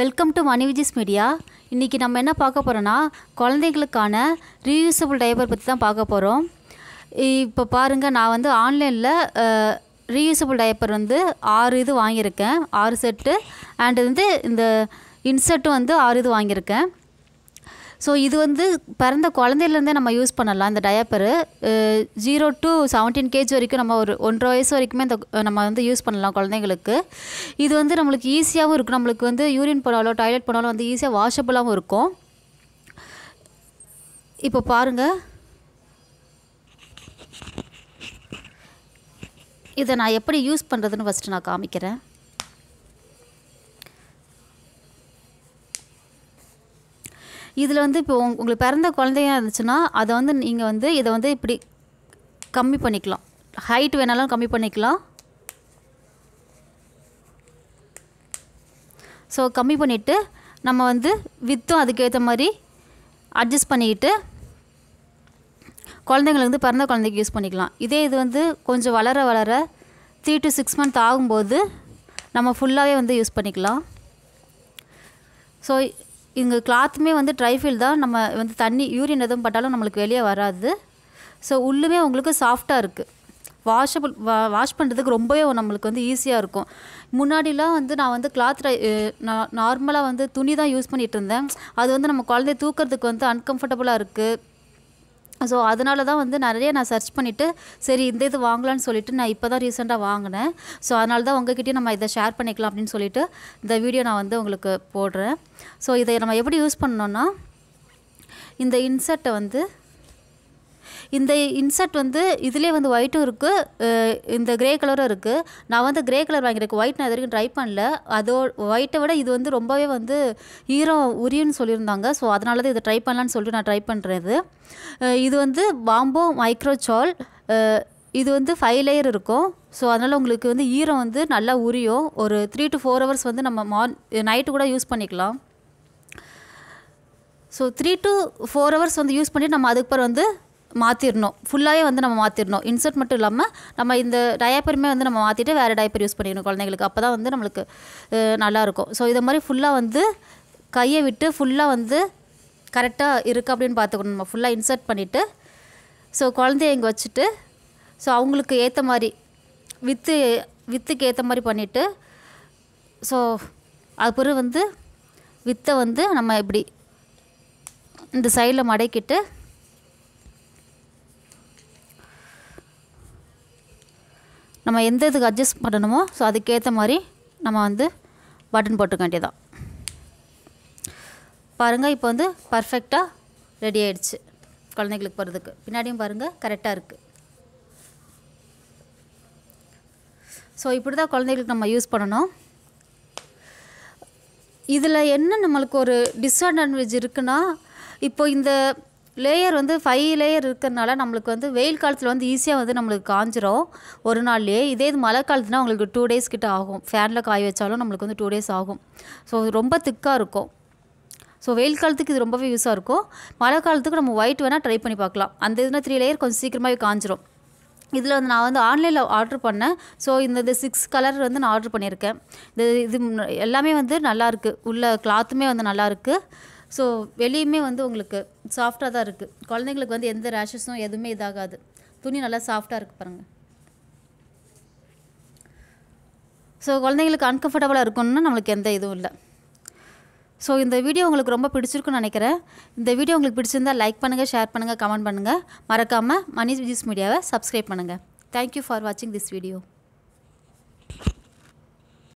welcome to மணிவிஜிஸ் media இன்றைக்கி நம்ம என்ன பார்க்க போகிறோன்னா குழந்தைகளுக்கான ரீயூசபிள் டைவர் பற்றி தான் பார்க்க போகிறோம் இப்போ பாருங்கள் நான் வந்து ஆன்லைனில் ரீயூசபிள் டைப்பர் வந்து ஆறு இது வாங்கியிருக்கேன் ஆறு செட்டு அண்டு வந்து இந்த இன்செட்டும் வந்து ஆறு இது வாங்கியிருக்கேன் ஸோ இது வந்து பிறந்த குழந்தையிலேருந்தே நம்ம யூஸ் பண்ணலாம் இந்த diaper zero to seventeen KG வரைக்கும் நம்ம ஒரு ஒன்றரை வயசு வரைக்குமே இந்த நம்ம வந்து யூஸ் பண்ணலாம் குழந்தைங்களுக்கு இது வந்து நம்மளுக்கு ஈஸியாகவும் இருக்கும் நம்மளுக்கு வந்து யூரின் போனாலோ டாய்லெட் போனாலும் வந்து ஈஸியாக வாஷபுளாகவும் இருக்கும் இப்போ பாருங்கள் இதை நான் எப்படி யூஸ் பண்ணுறதுன்னு ஃபஸ்ட்டு நான் காமிக்கிறேன் இதில் வந்து இப்போ உங்களுக்கு பிறந்த குழந்தையாக இருந்துச்சுன்னா அதை வந்து நீங்கள் வந்து இதை வந்து இப்படி கம்மி பண்ணிக்கலாம் ஹைட் வேணாலும் கம்மி பண்ணிக்கலாம் ஸோ கம்மி பண்ணிவிட்டு நம்ம வந்து வித்தும் அதுக்கேற்ற மாதிரி அட்ஜஸ்ட் பண்ணிக்கிட்டு குழந்தைங்களுக்கு வந்து பிறந்த குழந்தைக்கு யூஸ் பண்ணிக்கலாம் இதே இது வந்து கொஞ்சம் வளர வளர த்ரீ டு சிக்ஸ் மந்த் ஆகும்போது நம்ம ஃபுல்லாகவே வந்து யூஸ் பண்ணிக்கலாம் ஸோ இங்கே கிளாத்துமே வந்து ட்ரைஃபில் தான் நம்ம வந்து தண்ணி யூரின் எதுவும் பட்டாலும் நம்மளுக்கு வெளியே வராது ஸோ உள்ளுமே உங்களுக்கு சாஃப்டாக இருக்குது வாஷபிள் வா வாஷ் பண்ணுறதுக்கு ரொம்பவே நம்மளுக்கு வந்து ஈஸியாக இருக்கும் முன்னாடிலாம் வந்து நான் வந்து கிளாத் நார்மலாக வந்து துணி தான் யூஸ் பண்ணிகிட்டு இருந்தேன் அது வந்து நம்ம குழந்தைய தூக்கிறதுக்கு வந்து அன்கம்ஃபர்டபுளாக இருக்குது ஸோ அதனால தான் வந்து நிறைய நான் சர்ச் பண்ணிவிட்டு சரி இந்த இது வாங்கலான்னு சொல்லிட்டு நான் இப்போ தான் ரீசெண்டாக வாங்கினேன் ஸோ அதனால தான் உங்ககிட்டயும் நம்ம இதை ஷேர் பண்ணிக்கலாம் அப்படின்னு சொல்லிட்டு இந்த வீடியோ நான் வந்து உங்களுக்கு போடுறேன் ஸோ இதை நம்ம எப்படி யூஸ் பண்ணோன்னா இந்த இன்சர்ட்டை வந்து இந்த இன்சர்ட் வந்து இதுலேயே வந்து ஒயிட்டும் இருக்குது இந்த கிரே கலரும் இருக்குது நான் வந்து கிரே கலர் வாங்கியிருக்கேன் ஒயிட் நான் இது வரைக்கும் ட்ரை பண்ணல அதோ ஒயிட்டை விட இது வந்து ரொம்பவே வந்து ஈரம் உரியன்னு சொல்லியிருந்தாங்க ஸோ அதனால தான் இதை ட்ரை பண்ணலான்னு சொல்லிட்டு நான் ட்ரை பண்ணுறது இது வந்து பாம்போ மைக்ரோசால் இது வந்து ஃபைவ் லேயர் இருக்கும் ஸோ அதனால் உங்களுக்கு வந்து ஈரம் வந்து நல்லா உரியும் ஒரு த்ரீ டு ஃபோர் ஹவர்ஸ் வந்து நம்ம மார்ன் நைட்டு கூட யூஸ் பண்ணிக்கலாம் so three to four hours வந்து யூஸ் பண்ணிவிட்டு நம்ம அதுக்கப்புறம் வந்து மாற்றிடணும் ஃபுல்லாகவே வந்து நம்ம மாற்றிடணும் இன்சர்ட் மட்டும் இல்லாமல் நம்ம இந்த டயப்பருமே வந்து நம்ம மாற்றிட்டு வேறு டயப்பர் யூஸ் பண்ணிக்கணும் குழந்தைங்களுக்கு அப்போ தான் வந்து நம்மளுக்கு நல்லாயிருக்கும் ஸோ இதை மாதிரி ஃபுல்லாக வந்து கையை விட்டு ஃபுல்லாக வந்து கரெக்டாக இருக்குது அப்படின்னு பார்த்துக்கணும் நம்ம ஃபுல்லாக இன்சர்ட் பண்ணிவிட்டு ஸோ குழந்தைய இங்கே வச்சுட்டு ஸோ அவங்களுக்கு ஏற்ற மாதிரி வித்து வித்துக்கு ஏற்ற மாதிரி பண்ணிவிட்டு ஸோ அது பிறகு வந்து வித்தை வந்து நம்ம இப்படி இந்த சைடில் மடக்கிட்டு நம்ம எந்த இதுக்கு அட்ஜஸ்ட் பண்ணணுமோ ஸோ அதுக்கேற்ற மாதிரி நம்ம வந்து பட்டன் போட்டுக்க வேண்டியதான் பாருங்கள் இப்போ வந்து பர்ஃபெக்டாக ரெடி ஆகிடுச்சு குழந்தைங்களுக்கு போகிறதுக்கு பின்னாடியும் பாருங்கள் கரெக்டாக இருக்குது ஸோ இப்படி தான் குழந்தைங்களுக்கு நம்ம யூஸ் பண்ணணும் இதில் என்ன நம்மளுக்கு ஒரு டிஸ்அட்வான்டேஜ் இருக்குன்னா இப்போ இந்த லேயர் வந்து ஃபைவ் லேயர் இருக்கிறதுனால நம்மளுக்கு வந்து வெயில் காலத்தில் வந்து ஈஸியாக வந்து நம்மளுக்கு காஞ்சிரும் ஒரு நாள்லேயே இதே இது மழை காலத்துனா உங்களுக்கு டூ டேஸ் கிட்ட ஆகும் ஃபேனில் காய வச்சாலும் நம்மளுக்கு வந்து டூ டேஸ் ஆகும் ஸோ ரொம்ப திக்காக இருக்கும் ஸோ வெயில் காலத்துக்கு இது ரொம்பவே யூஸாக இருக்கும் மழை காலத்துக்கு நம்ம ஒயிட் வேணால் ட்ரை பண்ணி பார்க்கலாம் அந்த இதுனா த்ரீ லேயர் கொஞ்சம் சீக்கிரமாகவே காஞ்சிரும் இதில் வந்து நான் வந்து ஆன்லைனில் ஆர்டர் பண்ணேன் ஸோ இந்த இந்த சிக்ஸ் கலர் வந்து நான் ஆர்டர் பண்ணியிருக்கேன் இந்த இது எல்லாமே வந்து நல்லாயிருக்கு உள்ள கிளாத்துமே வந்து நல்லாயிருக்கு ஸோ வெளியுமே வந்து உங்களுக்கு சாஃப்டாக தான் இருக்குது குழந்தைங்களுக்கு வந்து எந்த ரேஷஸும் எதுவுமே இதாகாது துணி நல்லா சாஃப்டாக இருக்குது பாருங்கள் ஸோ குழந்தைங்களுக்கு அன்கம்ஃபர்டபுளாக இருக்கணும்னு நம்மளுக்கு எந்த இதுவும் இல்லை ஸோ இந்த வீடியோ உங்களுக்கு ரொம்ப பிடிச்சிருக்குன்னு நினைக்கிறேன் இந்த வீடியோ உங்களுக்கு பிடிச்சிருந்தால் லைக் பண்ணுங்கள் ஷேர் பண்ணுங்கள் கமெண்ட் பண்ணுங்கள் மறக்காமல் மணி விஜிஸ் மீடியாவை சப்ஸ்கிரைப் பண்ணுங்கள் தேங்க்யூ ஃபார் வாட்சிங் திஸ் வீடியோ